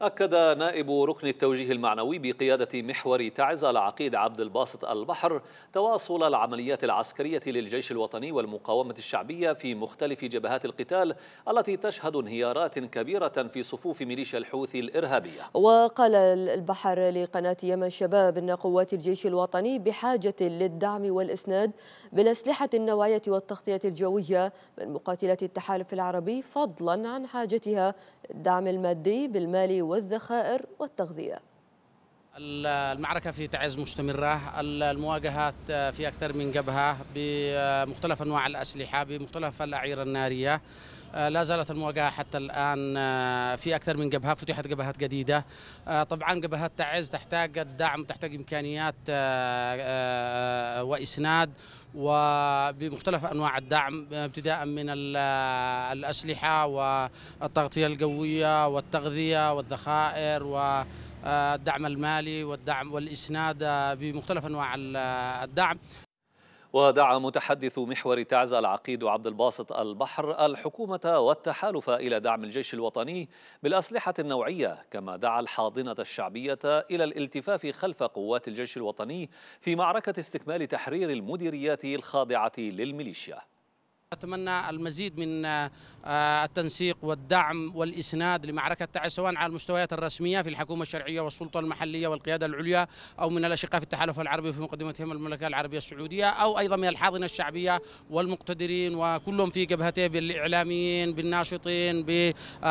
أكد نائب ركن التوجيه المعنوي بقيادة محور تعز العقيد عبد الباسط البحر تواصل العمليات العسكرية للجيش الوطني والمقاومة الشعبية في مختلف جبهات القتال التي تشهد انهيارات كبيرة في صفوف ميليشيا الحوثي الإرهابية وقال البحر لقناة يمن شباب أن قوات الجيش الوطني بحاجة للدعم والإسناد بالأسلحة النوعية والتغطية الجوية من مقاتلات التحالف العربي فضلا عن حاجتها الدعم المادي بالمال والذخائر والتغذية المعركة في تعز مستمرة المواجهات في أكثر من جبهة بمختلف أنواع الأسلحة بمختلف الأعير النارية لا زالت المواجهة حتى الآن في أكثر من جبهة فتحت جبهات جديدة طبعا جبهات تعز تحتاج الدعم تحتاج إمكانيات آه، آه، وإسناد وبمختلف انواع الدعم ابتداء من الاسلحه والتغطيه القويه والتغذيه والذخائر والدعم المالي والدعم والاسناد آه، بمختلف انواع الدعم ودعا متحدث محور تعز العقيد عبد الباسط البحر الحكومة والتحالف إلى دعم الجيش الوطني بالأسلحة النوعية كما دعا الحاضنة الشعبية إلى الالتفاف خلف قوات الجيش الوطني في معركة استكمال تحرير المديريات الخاضعة للميليشيا أتمنى المزيد من آه، التنسيق والدعم والإسناد لمعركة تعز سواء على المستويات الرسمية في الحكومة الشرعية والسلطة المحلية والقيادة العليا أو من الأشقاء في التحالف العربي في مقدمتهم المملكة العربية السعودية أو أيضا من الحاضنة الشعبية والمقتدرين وكلهم في جبهته بالإعلاميين بالناشطين بالمساهمين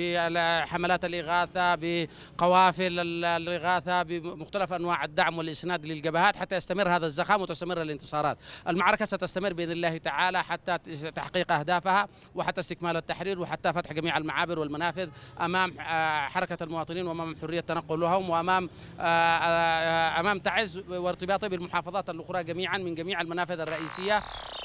آه، بحملات الإغاثة بقوافل الإغاثة بمختلف أنواع الدعم والإسناد للجبهات حتى يستمر هذا الزخم وتستمر الانتصارات المعركة ستستمر باذن الله تعالى حتى تحقيق اهدافها وحتى استكمال التحرير وحتى فتح جميع المعابر والمنافذ امام آه، حركه المواطنين وامام حريه تنقلهم وامام آه، آه، امام تعز وارتباطه بالمحافظات الاخرى جميعا من جميع المنافذ الرئيسيه